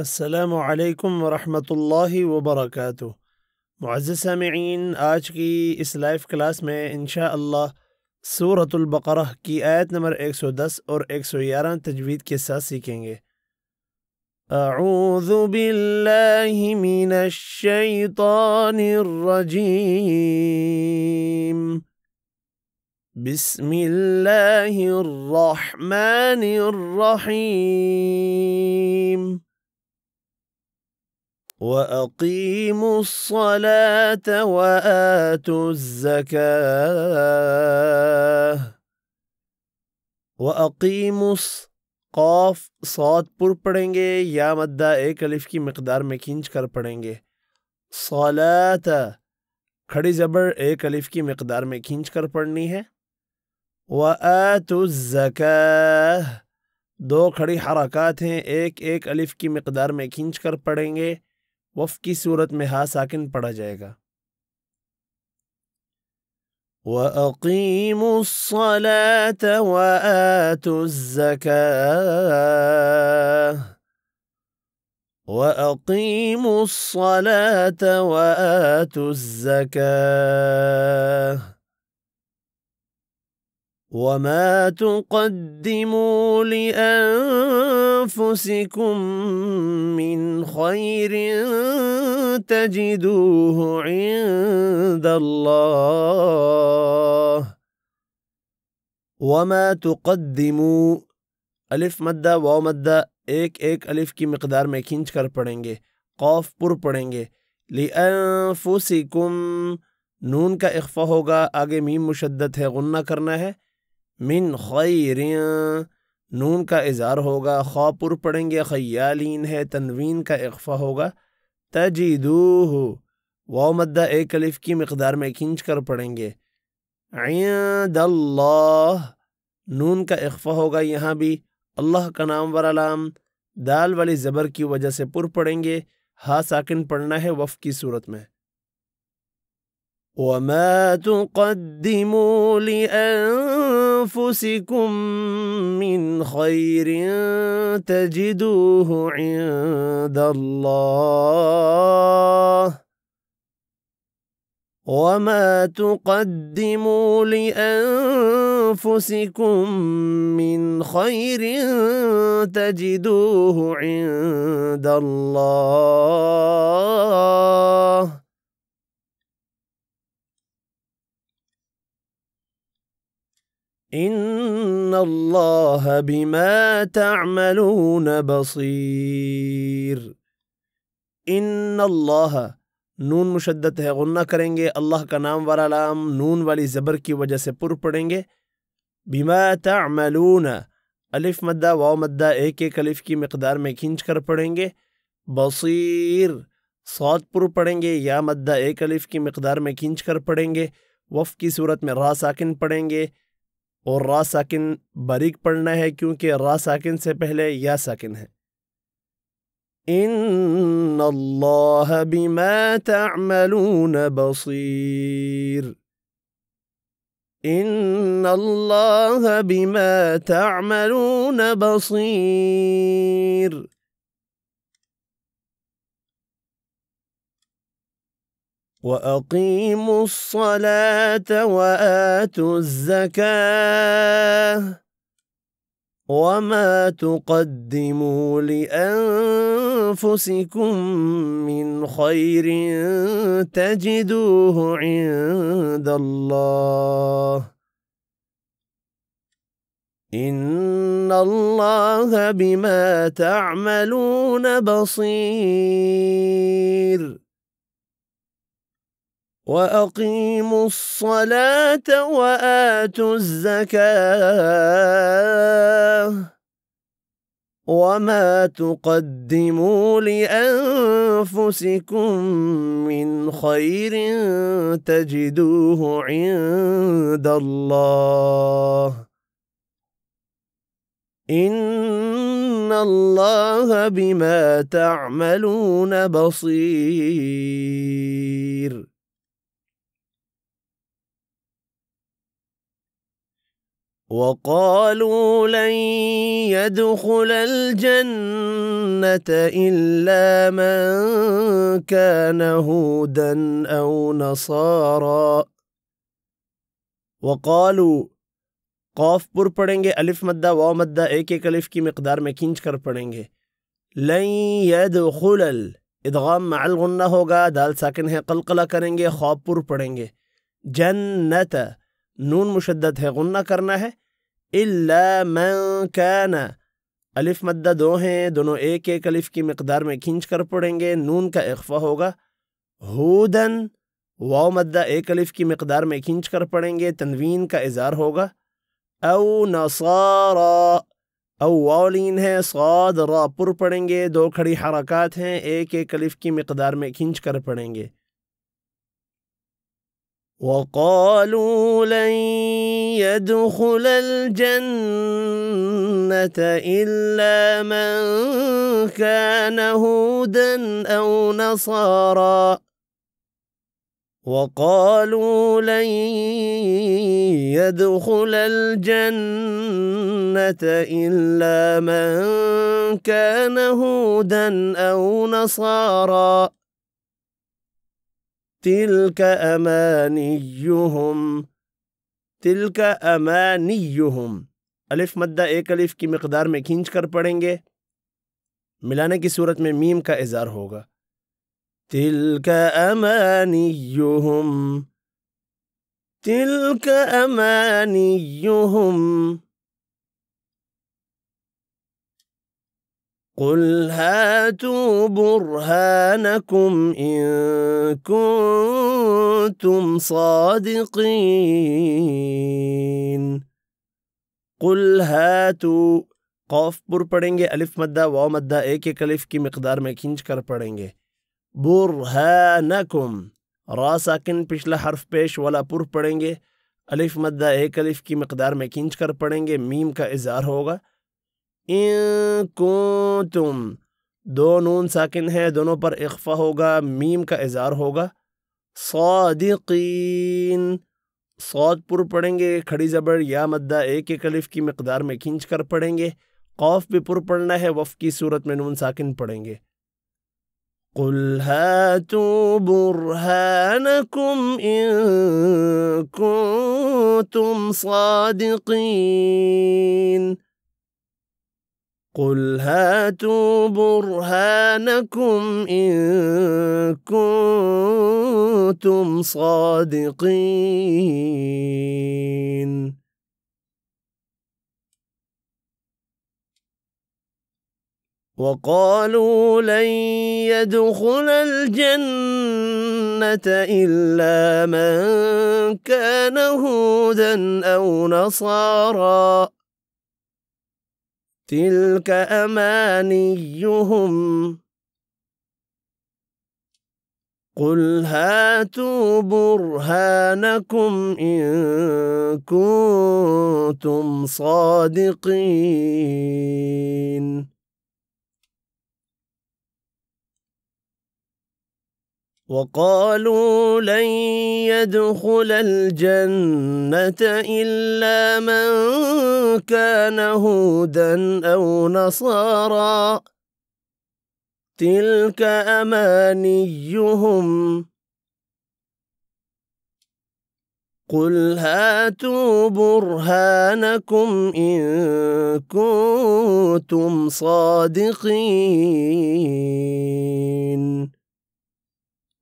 السلام علیکم ورحمۃ اللہ وبرکاتہ معزز سامعین آج کی اس لائف کلاس میں انشاء اللہ صورت البقرہ کی آیت نمبر 110 اور 111 تجوید کے ساتھ سیکھیں گے اعوذ باللہ من الشیطان الرجیم بسم اللہ الرحمن الرحیم وَأَقِيمُوا الصَّلَاةَ وَآتُوا الزَّكَاةَ وَأَقِيمُوا قاف صاد پر پڑھیں گے یا مدہ ایک الف کی مقدار میں کھینچ کر پڑھیں گے صولا کھڑی زبر ایک الف کی مقدار میں کھینچ کر پڑھنی ہے وَآتُ الزَّكَاهِ دو کھڑی حرکات ہیں ایک ایک الف کی مقدار میں کھینچ کر پڑھیں گے کی صورت میں ہا ساکن साकिन جائے گا وأقيموا الصلاة وآتوا الزكاة وأقيموا الصلاة وآتوا الزكاة وما تقدموا لِأَنفُسِكُمْ أنفسكم من خير تجدوه عند الله وما تقدموا الف مدہ و مدہ ایک ایک الف کی مقدار میں کھینچ کر پڑھیں گے قوف پر پڑھیں گے لِأَنفُسِكُمْ نون کا اخفہ ہوگا آگے میم مشدت ہے غنہ کرنا ہے من خیریں نون کا اظہار ہوگا خوپر پڑھیں گے خیالین ہے تنوین کا اقفا ہوگا ہو و مدہ ایک الف کی مقدار میں کھینچ کر پڑھیں گے اللہ نون کا اقفا ہوگا یہاں بھی اللہ کا نام ورالام دال والی زبر کی وجہ سے پر پڑیں گے ہا ساکن پڑھنا ہے وف کی صورت میں وَمَا تُقَدِّمُوا لِأَنفُسِكُمْ أنفسكم من خير تجدوه عند الله وما تقدموا لأنفسكم من خير تجدوه عند الله ان اللہ بما تعملون بصیر ان اللہ نون مشدت ہے غنہ کریں گے اللہ کا نام والا لام نون والی زبر کی وجہ سے پر پڑیں گے بما تعملون الف مدہ و مدہ ایک ایک الف کی مقدار میں کھینچ کر پڑیں گے بصیر سعود پر پڑیں گے یا مدہ ایک الف کی مقدار میں کھینچ کر پڑیں گے وف کی صورت میں را ساکن پڑیں گے اور را ساکن بریک پڑھنا ہے کیونکہ را ساکن سے پہلے یا ساکن ہے ان اللہ بما تعملون بصیر ان اللہ بما تعملون بصیر وأقيموا الصلاة وآتوا الزكاة وما تقدموا لأنفسكم من خير تجدوه عند الله إن الله بما تعملون بصير وأقيموا الصلاة وآتوا الزكاة وما تقدموا لأنفسكم من خير تجدوه عند الله إن الله بما تعملون بصير وقالوا لن يدخل الجنة إلا من كان هودا أو نصارا وقالوا قاف پر پڑھیں گے الف مدہ و مدہ ایک ایک الف کی مقدار میں کھینچ کر پڑھیں گے لن يدخل ادغام مع الغنہ ہوگا دال ساکن ہے قلقلہ کریں گے خواب پر پڑھیں گے جنت نون مشدد ہے غنہ کرنا ہے من کانا الف مدہ دو ہیں دونوں ایک ایک الف کی مقدار میں کھینچ کر پڑھیں گے نون کا اخفا ہوگا ہودن واؤ مدہ ایک الف کی مقدار میں کھینچ کر پڑھیں گے تنوین کا اظہار ہوگا او نصارا او واولین ہے صاد را پر پڑیں گے دو کھڑی حرکات ہیں ایک ایک الف کی مقدار میں کھینچ کر پڑھیں گے وقالوا لن يدخل الجنة إلا من كان هودا أو نصارا وقالوا لن يدخل الجنة إلا من كان هودا أو نصارا تِلْكَ أَمَانِيُّهُمْ تِلْكَ أَمَانِيُّهُمْ الف مدہ ایک الف کی مقدار میں کھینچ کر پڑھیں گے ملانے کی صورت میں میم کا اظہار ہوگا تِلْكَ أَمَانِيُّهُمْ تِلْكَ أَمَانِيُّهُمْ قُلْ هَاتُوا بُرْهَانَكُمْ إِن ہے صَادِقِينَ قُلْ هَاتُوا قَوْف قل قوف پر پڑھیں گے الف مدہ واو مدہ ایک ایک الف کی مقدار میں کھینچ کر پڑھیں گے بُرْهَانَكُمْ را ساکن پچھلا حرف پیش والا پر پڑھیں گے الف مدہ ایک الف کی مقدار میں کھینچ کر پڑھیں گے میم کا اظہار ہوگا ان کنتم دو نون ساکن ہے دونوں پر اخفا ہوگا میم کا اظہار ہوگا صادقین سعود پر پڑھیں گے کھڑی زبر یا مدہ ایک کلیف کی مقدار میں کھینچ کر پڑھیں گے قوف بھی پر پڑھنا ہے وف کی صورت میں نون ساکن پڑھیں گے قل هاتوا برهانكم إن كنتم صادقين قل هاتوا برهانكم إن كنتم صادقين وقالوا لن يدخل الجنة إلا من كان هودا أو نصاراً تلك أمانيهم قل هاتوا برهانكم إن كنتم صادقين وقالوا لن يدخل الجنة إلا من كان هودا أو نصارا تلك أمانيهم قل هاتوا برهانكم إن كنتم صادقين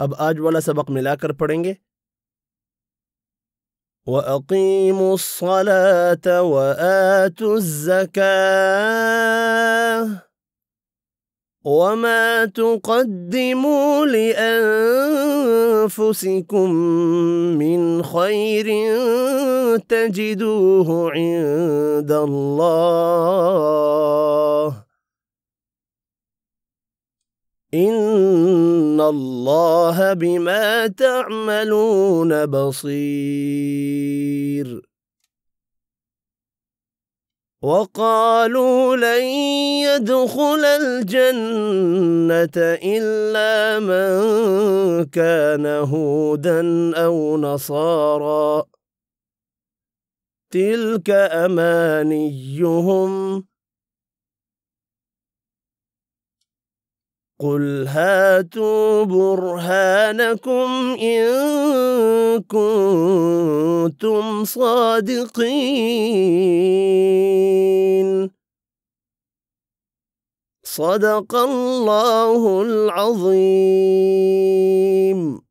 والا سبق ملا کر پڑھیں گے وأقيموا الصلاة وآتوا الزكاة وما تقدموا لأنفسكم من خير تجدوه عند الله إن الله بما تعملون بصير وقالوا لن يدخل الجنة إلا من كان هودا أو نصارا تلك أمانيهم قل هاتوا برهانكم إن كنتم صادقين صدق الله العظيم